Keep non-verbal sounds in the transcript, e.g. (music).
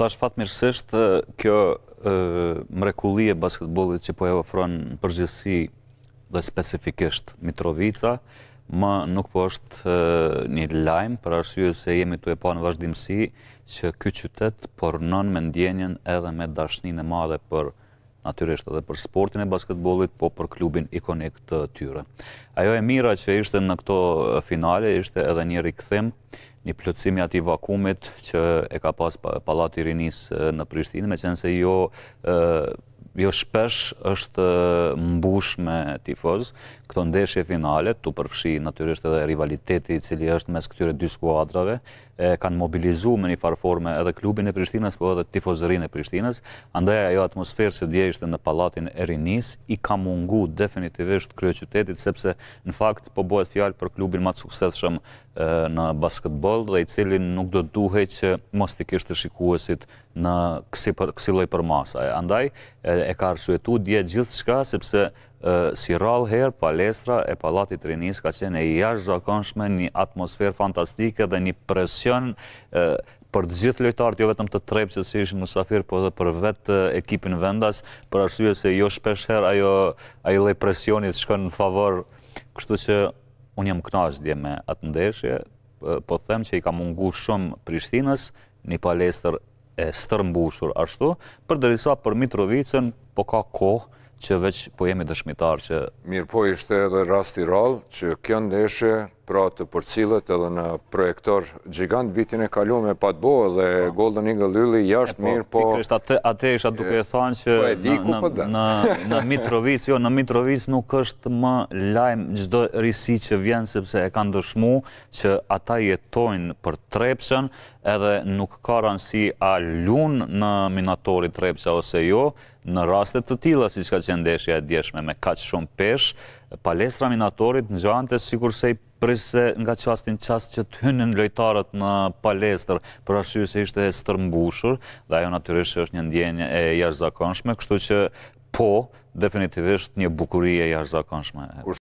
tash fatmirësisht kjo mrekulli e basketbollit që po e ofron në përgjithësi dhe specifikisht Mitrovica, më nuk po është një lajm për arsye se jemi tu e pa në vazhdimësi që ky qytet pornon me ndjenjen edhe me dashninë e madhe për natyrisht edhe për sportin e basketbolit, po për klubin ikonik të tyre. Ajo e mira që ishte në këto finale, ishte edhe një rikëthim, një plëcimi ati vakumit që e ka pas palat i rinis në Prishtinë, me se jo jo shpesh është mbush me tifoz, këto ndeshje finale, tu përfshi natyrisht edhe rivaliteti cili është mes këtyre dy skuadrave, e, kanë mobilizu me një farforme edhe klubin e Prishtinës, po edhe tifozërin e Prishtinës, andaj ajo atmosferë që dje ishte në palatin e Rinis, i ka mungu definitivisht krye qytetit, sepse në fakt po bëhet fjalë për klubin të sukseshëm në basketbol, dhe i cili nuk do duhe që mos të kishtë shikuesit në kësi, për, për masaj. Andaj, e ka rësuetu dje gjithë shka, sepse si rralë herë, palestra e palatit rinis ka qenë e jash zakonshme një atmosferë fantastike dhe një presion për gjithë lojtarët, jo vetëm të trepë që si ishë Musafir, po dhe për vetë ekipin vendas, për arsye se jo shpesher ajo lej presionit shkën në favor, kështu që unë jam knash dje me atë ndeshje, po them që i ka mungu shumë Prishtinës, një palestrë e stërmbushur ashtu, për dërisa për Mitrovicën, po ka kohë që veç po jemi dëshmitar që... Mirë po ishte edhe rasti rallë që kjo ndeshe pra të përcilët edhe në projektor gjigant, vitin e kalume, me pat bo dhe po. Golden Eagle Lulli jashtë po, mirë, po... Ate isha duke e thonë që po në (laughs) Mitrovic, jo, në Mitrovic nuk është më lajmë gjdo risi që vjenë, sepse e kanë dëshmu që ata jetojnë për trepsën, edhe nuk karan si a lunë në minatori trepsa ose jo, në rastet të tila, si që ka qëndeshja e djeshme, me ka që shumë pesh, palestra minatorit në gjante, i përse nga qastin qast që të hynin lojtarët në palestër, për ashtu se ishte stërmbushur, dhe ajo natyrisht është një ndjenjë e jashtë zakonshme, kështu që po, definitivisht një bukurie e jashtë zakonshme.